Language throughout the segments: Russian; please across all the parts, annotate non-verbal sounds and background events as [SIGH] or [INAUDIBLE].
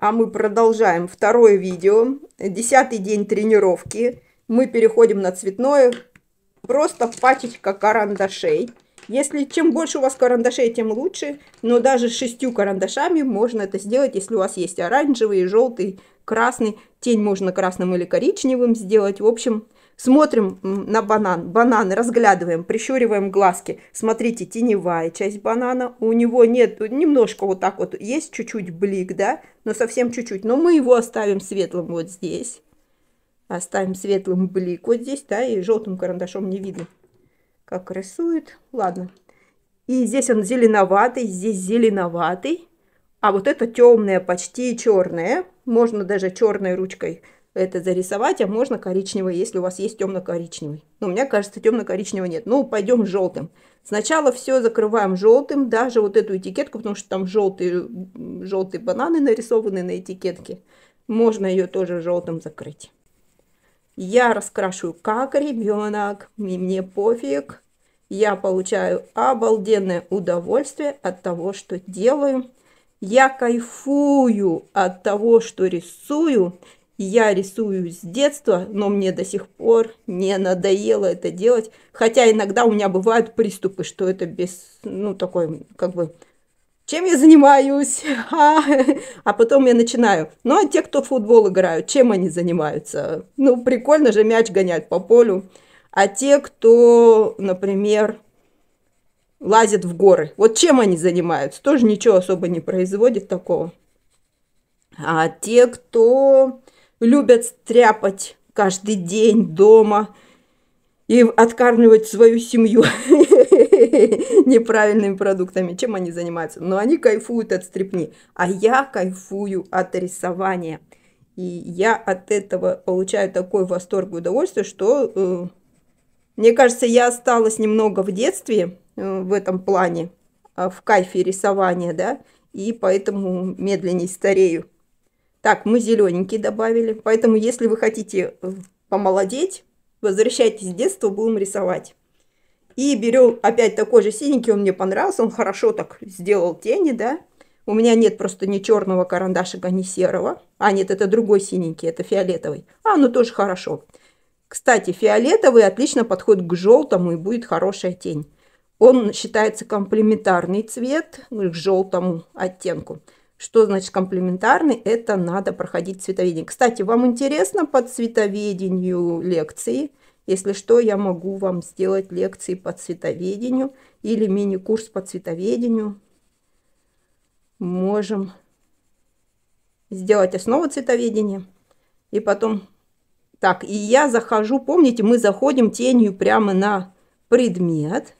А мы продолжаем второе видео. Десятый день тренировки. Мы переходим на цветное. Просто пачечка карандашей. Если чем больше у вас карандашей, тем лучше. Но даже шестью карандашами можно это сделать, если у вас есть оранжевый, желтый, красный. Тень можно красным или коричневым сделать. В общем, Смотрим на банан. Бананы разглядываем, прищуриваем глазки. Смотрите, теневая часть банана. У него нет, немножко вот так вот, есть чуть-чуть блик, да, но совсем чуть-чуть. Но мы его оставим светлым вот здесь. Оставим светлым блик вот здесь, да, и желтым карандашом не видно, как рисует. Ладно. И здесь он зеленоватый, здесь зеленоватый. А вот это темное, почти черное. Можно даже черной ручкой это зарисовать, а можно коричневый, если у вас есть темно-коричневый. Но ну, мне кажется, темно-коричневого нет. Ну, пойдем желтым. Сначала все закрываем желтым, даже вот эту этикетку, потому что там желтые, желтые бананы нарисованы на этикетке. Можно ее тоже желтым закрыть. Я раскрашиваю как ребенок, мне пофиг. Я получаю обалденное удовольствие от того, что делаю. Я кайфую от того, что рисую. Я рисую с детства, но мне до сих пор не надоело это делать. Хотя иногда у меня бывают приступы, что это без, ну, такой, как бы, чем я занимаюсь, [LAUGHS] а, а потом я начинаю. Ну, а те, кто в футбол играют, чем они занимаются? Ну, прикольно же мяч гонять по полю. А те, кто, например, лазят в горы, вот чем они занимаются? Тоже ничего особо не производит такого. А те, кто любят стряпать каждый день дома и откармливать свою семью [LAUGHS] неправильными продуктами. Чем они занимаются? Но они кайфуют от стрипни, а я кайфую от рисования. И я от этого получаю такой восторг и удовольствие, что э, мне кажется, я осталась немного в детстве э, в этом плане, э, в кайфе рисования, да, и поэтому медленнее старею. Так, мы зелененький добавили, поэтому если вы хотите э, помолодеть, возвращайтесь в детство, будем рисовать. И берем опять такой же синенький, он мне понравился, он хорошо так сделал тени, да. У меня нет просто ни черного карандашика, ни серого. А, нет, это другой синенький, это фиолетовый. А, ну тоже хорошо. Кстати, фиолетовый отлично подходит к желтому и будет хорошая тень. Он считается комплементарный цвет к желтому оттенку. Что значит комплементарный? Это надо проходить цветоведение. Кстати, вам интересно по цветоведению лекции? Если что, я могу вам сделать лекции по цветоведению или мини-курс по цветоведению. Можем сделать основу цветоведения. И потом... Так, и я захожу, помните, мы заходим тенью прямо на предмет –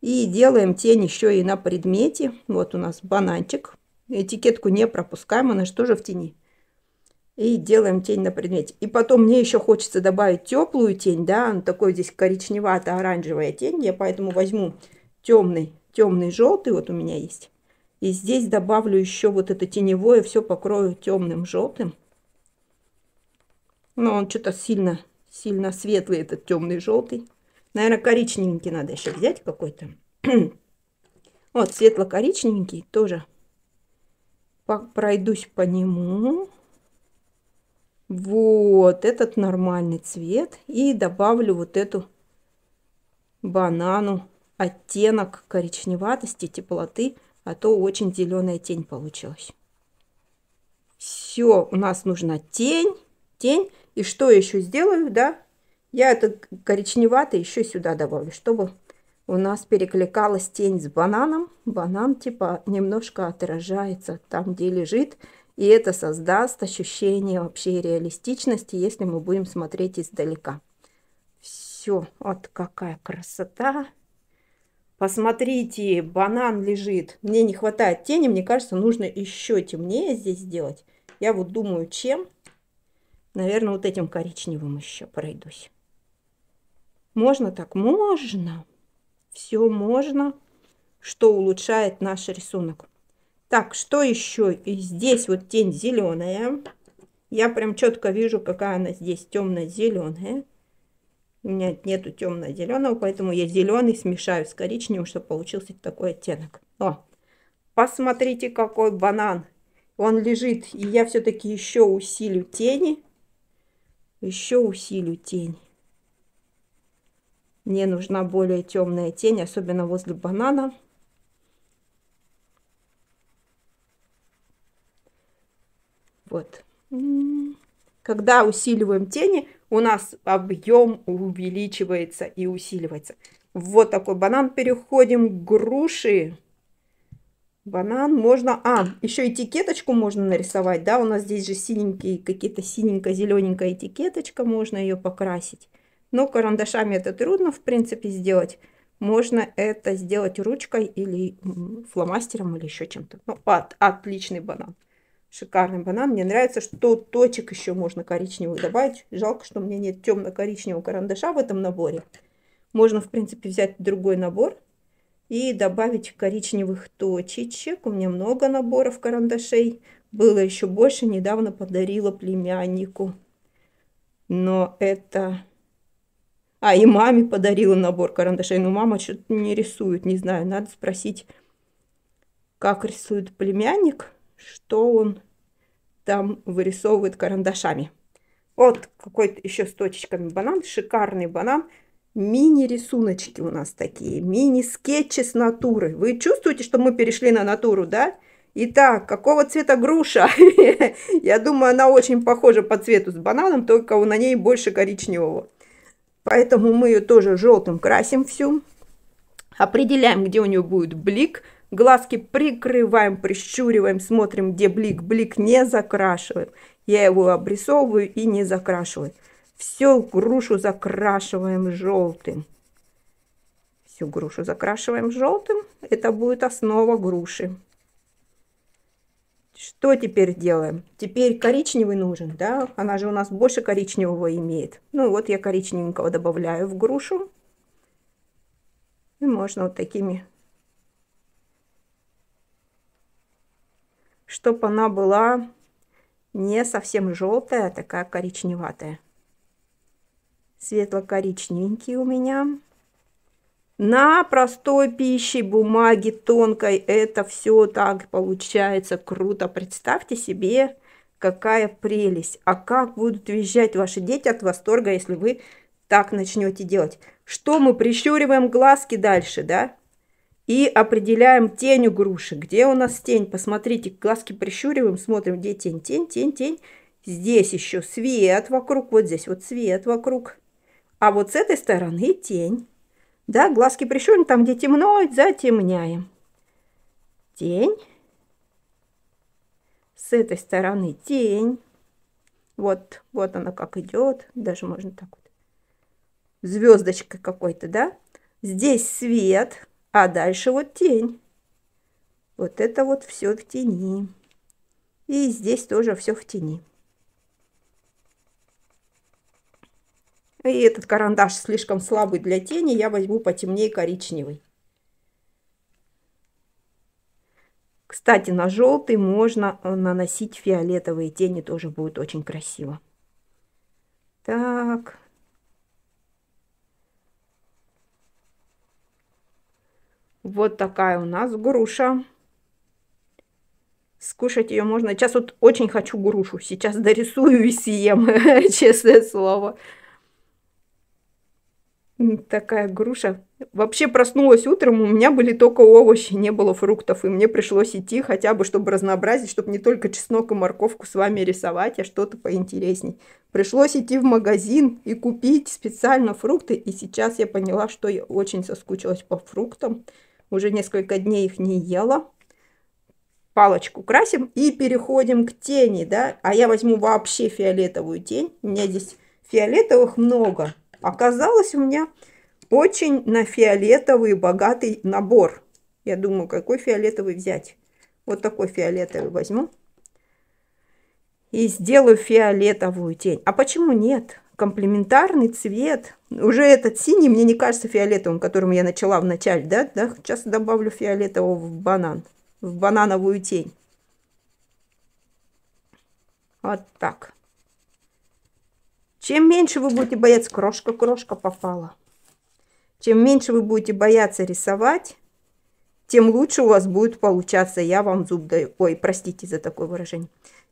и делаем тень еще и на предмете. Вот у нас бананчик. Этикетку не пропускаем, она же тоже в тени. И делаем тень на предмете. И потом мне еще хочется добавить теплую тень, да, такой здесь коричневато-оранжевая тень. Я поэтому возьму темный, темный желтый, вот у меня есть. И здесь добавлю еще вот это теневое, все покрою темным желтым. Но он что-то сильно, сильно светлый, этот темный желтый. Наверное, коричневенький надо еще взять какой-то. [CLEARS THROAT] вот, светло-коричневенький тоже. По пройдусь по нему. Вот этот нормальный цвет. И добавлю вот эту банану оттенок коричневатости, теплоты, а то очень зеленая тень получилась. Все, у нас нужна тень, тень. И что еще сделаю, да? Я это коричневатый еще сюда добавлю, чтобы у нас перекликалась тень с бананом. Банан типа немножко отражается там, где лежит. И это создаст ощущение вообще реалистичности, если мы будем смотреть издалека. Все, вот какая красота. Посмотрите, банан лежит. Мне не хватает тени, мне кажется, нужно еще темнее здесь сделать. Я вот думаю, чем. Наверное, вот этим коричневым еще пройдусь. Можно так? Можно. Все можно, что улучшает наш рисунок. Так, что еще? И здесь вот тень зеленая. Я прям четко вижу, какая она здесь темно-зеленая. У меня нету темно-зеленого, поэтому я зеленый смешаю с коричневым, чтобы получился такой оттенок. О, посмотрите, какой банан. Он лежит, и я все-таки еще усилю тени. Еще усилю тень. Мне нужна более темная тень, особенно возле банана. Вот. М-м-м. Когда усиливаем тени, у нас объем увеличивается и усиливается. Вот такой банан. Переходим к груши. Банан можно... А, еще этикеточку можно нарисовать, да? У нас здесь же синенькие, какие-то синенько-зелененькая этикеточка. Можно ее покрасить. Но карандашами это трудно, в принципе, сделать. Можно это сделать ручкой или фломастером или еще чем-то. Ну, от, отличный банан. Шикарный банан. Мне нравится, что точек еще можно коричневых добавить. Жалко, что у меня нет темно-коричневого карандаша в этом наборе. Можно, в принципе, взять другой набор и добавить коричневых точечек. У меня много наборов карандашей. Было еще больше. Недавно подарила племяннику. Но это а, и маме подарила набор карандашей. Но ну, мама что-то не рисует, не знаю. Надо спросить, как рисует племянник, что он там вырисовывает карандашами. Вот какой-то еще с точечками банан. Шикарный банан. Мини-рисуночки у нас такие. Мини-скетчи с натуры. Вы чувствуете, что мы перешли на натуру, да? Итак, какого цвета груша? [LAUGHS] Я думаю, она очень похожа по цвету с бананом, только на ней больше коричневого. Поэтому мы ее тоже желтым красим всю. Определяем, где у нее будет блик. Глазки прикрываем, прищуриваем, смотрим, где блик. Блик не закрашиваем. Я его обрисовываю и не закрашиваю. Всю грушу закрашиваем желтым. Всю грушу закрашиваем желтым. Это будет основа груши. Что теперь делаем? Теперь коричневый нужен, да? Она же у нас больше коричневого имеет. Ну вот я коричневенького добавляю в грушу. И можно вот такими, чтобы она была не совсем желтая, а такая коричневатая. Светло-коричневенький у меня на простой пище, бумаге тонкой это все так получается круто. Представьте себе, какая прелесть. А как будут визжать ваши дети от восторга, если вы так начнете делать. Что мы прищуриваем глазки дальше, да? И определяем тень у груши. Где у нас тень? Посмотрите, глазки прищуриваем, смотрим, где тень, тень, тень, тень. Здесь еще свет вокруг, вот здесь вот свет вокруг. А вот с этой стороны тень. Да, глазки прищурим, там, где темно, затемняем. Тень. С этой стороны тень. Вот, вот она как идет. Даже можно так вот. Звездочка какой-то, да? Здесь свет, а дальше вот тень. Вот это вот все в тени. И здесь тоже все в тени. И этот карандаш слишком слабый для тени, я возьму потемнее коричневый. Кстати, на желтый можно э, наносить фиолетовые тени, тоже будет очень красиво. Так. Вот такая у нас груша. Скушать ее можно. Сейчас вот очень хочу грушу. Сейчас дорисую и съем, [LAUGHS] честное слово. [LAUGHS] Такая груша. Вообще проснулась утром, у меня были только овощи, не было фруктов, и мне пришлось идти хотя бы, чтобы разнообразить, чтобы не только чеснок и морковку с вами рисовать, а что-то поинтересней. Пришлось идти в магазин и купить специально фрукты, и сейчас я поняла, что я очень соскучилась по фруктам. Уже несколько дней их не ела. Палочку красим и переходим к тени, да, а я возьму вообще фиолетовую тень, у меня здесь фиолетовых много, Оказалось, у меня очень на фиолетовый богатый набор. Я думаю, какой фиолетовый взять? Вот такой фиолетовый возьму. И сделаю фиолетовую тень. А почему нет? Комплементарный цвет. Уже этот синий мне не кажется фиолетовым, которым я начала в начале. Да? Да? Сейчас добавлю фиолетового в банан. В банановую тень. Вот так. Чем меньше вы будете бояться, крошка, крошка попала. Чем меньше вы будете бояться рисовать, тем лучше у вас будет получаться. Я вам зуб даю. Ой, простите за такое выражение.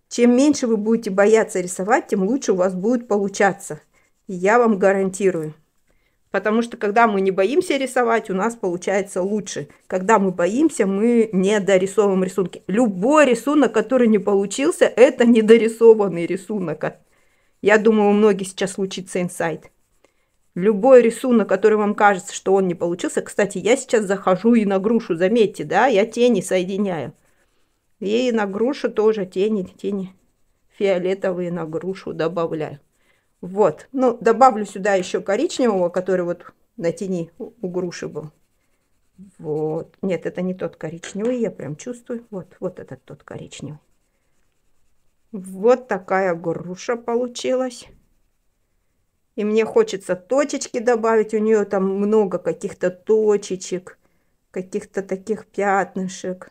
Чем меньше вы будете бояться рисовать, тем лучше у вас будет получаться. Я вам гарантирую. Потому что когда мы не боимся рисовать, у нас получается лучше. Когда мы боимся, мы не дорисовываем рисунки. Любой рисунок, который не получился, это недорисованный рисунок. Я думаю, у многих сейчас случится инсайт. Любой рисунок, который вам кажется, что он не получился. Кстати, я сейчас захожу и на грушу, заметьте, да, я тени соединяю. И на грушу тоже тени, тени фиолетовые на грушу добавляю. Вот, ну, добавлю сюда еще коричневого, который вот на тени у груши был. Вот, нет, это не тот коричневый, я прям чувствую. Вот, вот этот тот коричневый. Вот такая груша получилась. И мне хочется точечки добавить. У нее там много каких-то точечек, каких-то таких пятнышек.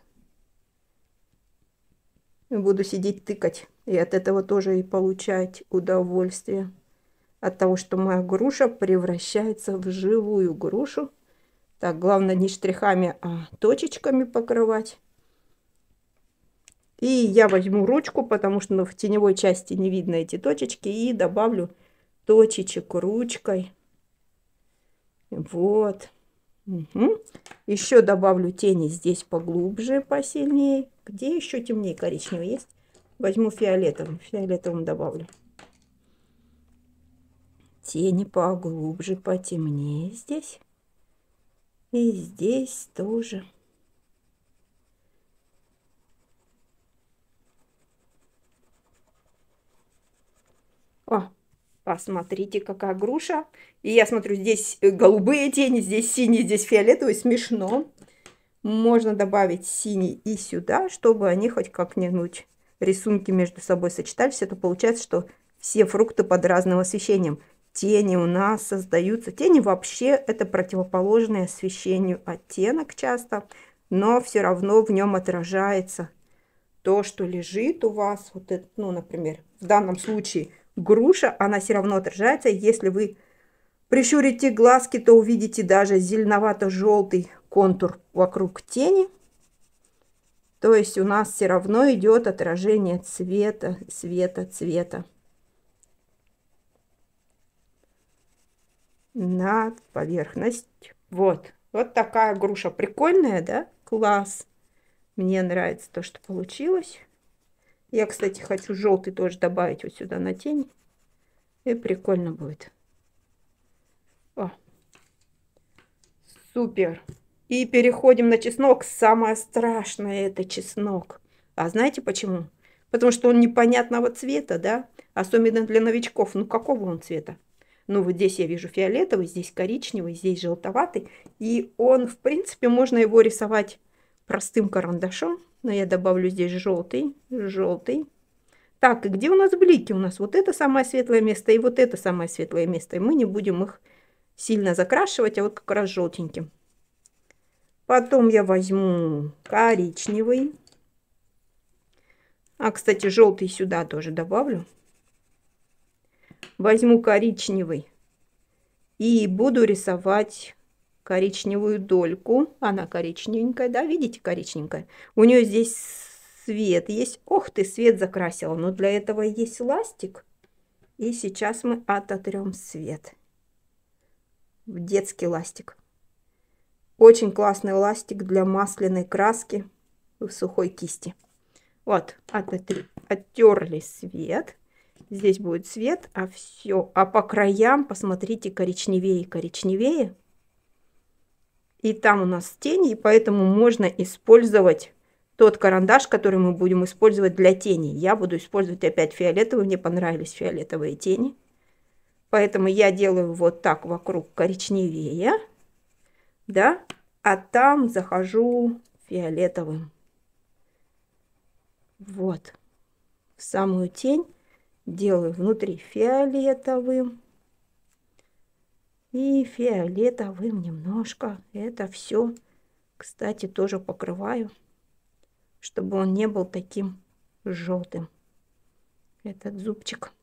буду сидеть тыкать. И от этого тоже и получать удовольствие. От того, что моя груша превращается в живую грушу. Так, главное не штрихами, а точечками покрывать. И я возьму ручку, потому что ну, в теневой части не видно эти точечки, и добавлю точечек ручкой. Вот. Угу. Еще добавлю тени здесь поглубже, посильнее. Где еще темнее коричневый есть? Возьму фиолетовым. Фиолетовым добавлю. Тени поглубже, потемнее здесь. И здесь тоже. О, посмотрите, какая груша. И я смотрю, здесь э, голубые тени, здесь синие, здесь фиолетовые. Смешно. Можно добавить синий и сюда, чтобы они хоть как-нибудь рисунки между собой сочетались. Это получается, что все фрукты под разным освещением. Тени у нас создаются. Тени вообще это противоположное освещению оттенок часто, но все равно в нем отражается то, что лежит у вас. Вот это, ну, например, в данном случае груша, она все равно отражается. Если вы прищурите глазки, то увидите даже зеленовато-желтый контур вокруг тени. То есть у нас все равно идет отражение цвета, цвета, цвета. на поверхность. Вот. Вот такая груша прикольная, да? Класс. Мне нравится то, что получилось. Я, кстати, хочу желтый тоже добавить вот сюда на тень. И прикольно будет. О. Супер. И переходим на чеснок. Самое страшное это чеснок. А знаете почему? Потому что он непонятного цвета, да? Особенно для новичков. Ну, какого он цвета? Ну, вот здесь я вижу фиолетовый, здесь коричневый, здесь желтоватый. И он, в принципе, можно его рисовать простым карандашом. Но я добавлю здесь желтый, желтый. Так, и где у нас блики? У нас вот это самое светлое место и вот это самое светлое место. И мы не будем их сильно закрашивать, а вот как раз желтеньким. Потом я возьму коричневый. А, кстати, желтый сюда тоже добавлю. Возьму коричневый. И буду рисовать коричневую дольку. Она коричневенькая, да, видите, коричневенькая. У нее здесь свет есть. Ох ты, свет закрасила. Но для этого есть ластик. И сейчас мы ототрем свет. детский ластик. Очень классный ластик для масляной краски в сухой кисти. Вот, ототри, оттерли свет. Здесь будет свет, а все. А по краям, посмотрите, коричневее и коричневее. И там у нас тени, и поэтому можно использовать тот карандаш, который мы будем использовать для тени. Я буду использовать опять фиолетовый, мне понравились фиолетовые тени. Поэтому я делаю вот так вокруг коричневее, да, а там захожу фиолетовым. Вот, в самую тень делаю внутри фиолетовым и фиолетовым немножко. Это все, кстати, тоже покрываю, чтобы он не был таким желтым. Этот зубчик.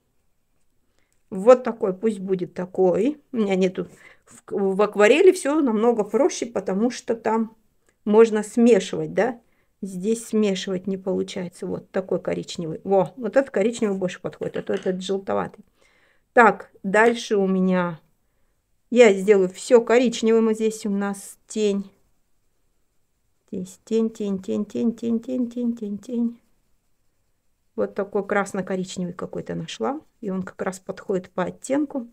Вот такой, пусть будет такой. У меня нету... В, в акварели все намного проще, потому что там можно смешивать, да? Здесь смешивать не получается. Вот такой коричневый. Во, вот этот коричневый больше подходит, а то этот желтоватый. Так, дальше у меня я сделаю все коричневым, и здесь у нас тень. Здесь тень, тень, тень, тень, тень, тень, тень, тень, тень. Вот такой красно-коричневый какой-то нашла. И он как раз подходит по оттенку.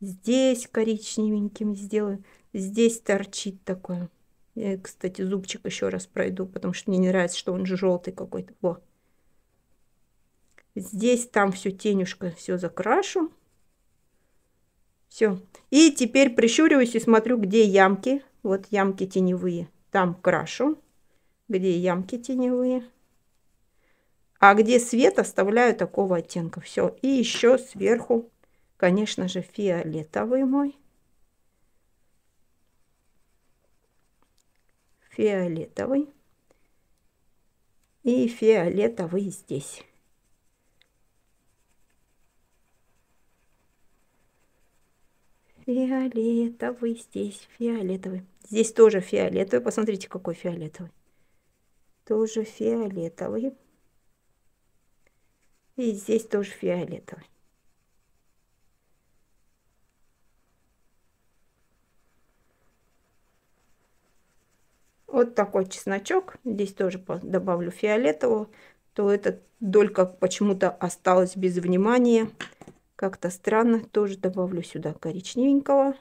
Здесь коричневеньким сделаю. Здесь торчит такое. Я, кстати, зубчик еще раз пройду, потому что мне не нравится, что он же желтый какой-то. Во. Здесь там всю тенюшка все закрашу. Все. И теперь прищуриваюсь и смотрю, где ямки. Вот ямки теневые. Там крашу. Где ямки теневые. А где свет, оставляю такого оттенка. Все. И еще сверху, конечно же, фиолетовый мой. Фиолетовый. И фиолетовый здесь. Фиолетовый здесь, фиолетовый. Здесь тоже фиолетовый. Посмотрите, какой фиолетовый. Тоже фиолетовый. И здесь тоже фиолетовый. Вот такой чесночок. Здесь тоже добавлю фиолетового. То эта долька почему-то осталась без внимания. Как-то странно. Тоже добавлю сюда коричневенького.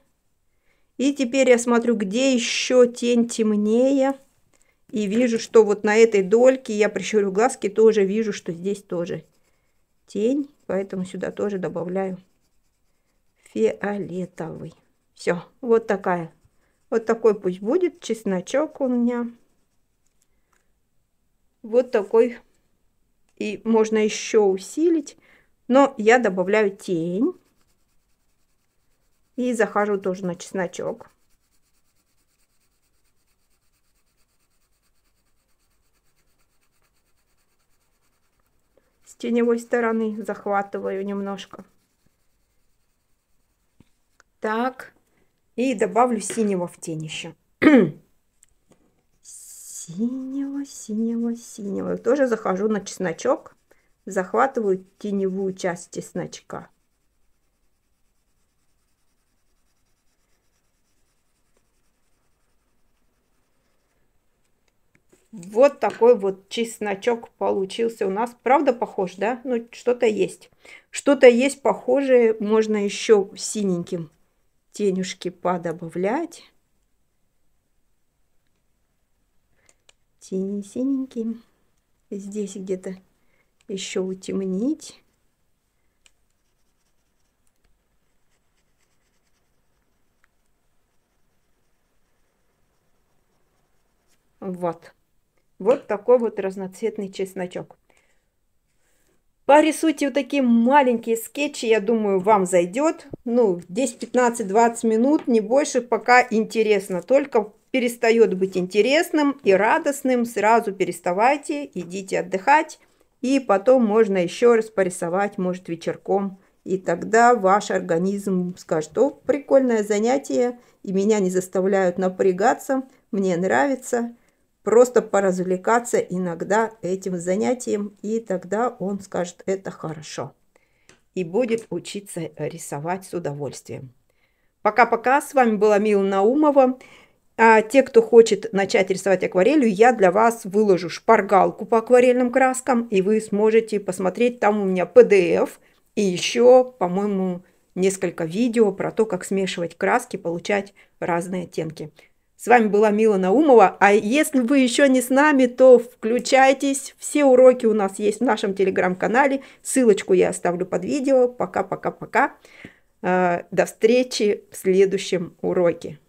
И теперь я смотрю, где еще тень темнее. И вижу, что вот на этой дольке, я прищурю глазки, тоже вижу, что здесь тоже тень. Поэтому сюда тоже добавляю фиолетовый. Все, вот такая. Вот такой пусть будет чесночок у меня. Вот такой. И можно еще усилить. Но я добавляю тень. И захожу тоже на чесночок. С теневой стороны захватываю немножко. Так. И добавлю синего в тень еще. [CLEARS THROAT] синего, синего, синего. Тоже захожу на чесночок захватывают теневую часть чесночка. Вот такой вот чесночок получился у нас. Правда похож, да? Ну, что-то есть. Что-то есть похожее. Можно еще синеньким тенюшки подобавлять. Синий-синенький. Здесь где-то еще утемнить. Вот. Вот такой вот разноцветный чесночок. Порисуйте вот такие маленькие скетчи, я думаю, вам зайдет. Ну, 10, 15, 20 минут, не больше, пока интересно. Только перестает быть интересным и радостным, сразу переставайте, идите отдыхать и потом можно еще раз порисовать, может, вечерком. И тогда ваш организм скажет, о, прикольное занятие, и меня не заставляют напрягаться, мне нравится. Просто поразвлекаться иногда этим занятием, и тогда он скажет, это хорошо. И будет учиться рисовать с удовольствием. Пока-пока, с вами была Мила Наумова. А те, кто хочет начать рисовать акварелью, я для вас выложу шпаргалку по акварельным краскам, и вы сможете посмотреть, там у меня PDF и еще, по-моему, несколько видео про то, как смешивать краски, получать разные оттенки. С вами была Мила Наумова, а если вы еще не с нами, то включайтесь, все уроки у нас есть в нашем телеграм-канале, ссылочку я оставлю под видео, пока-пока-пока, а, до встречи в следующем уроке.